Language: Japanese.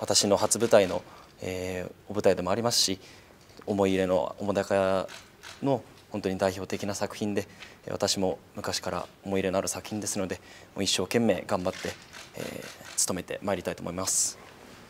私の初舞台の、えー、お舞台でもありますし思い入れの澤瀉の本当に代表的な作品で私も昔から思い入れのある作品ですのでもう一生懸命頑張って、えー、務めてまいりたいと思います。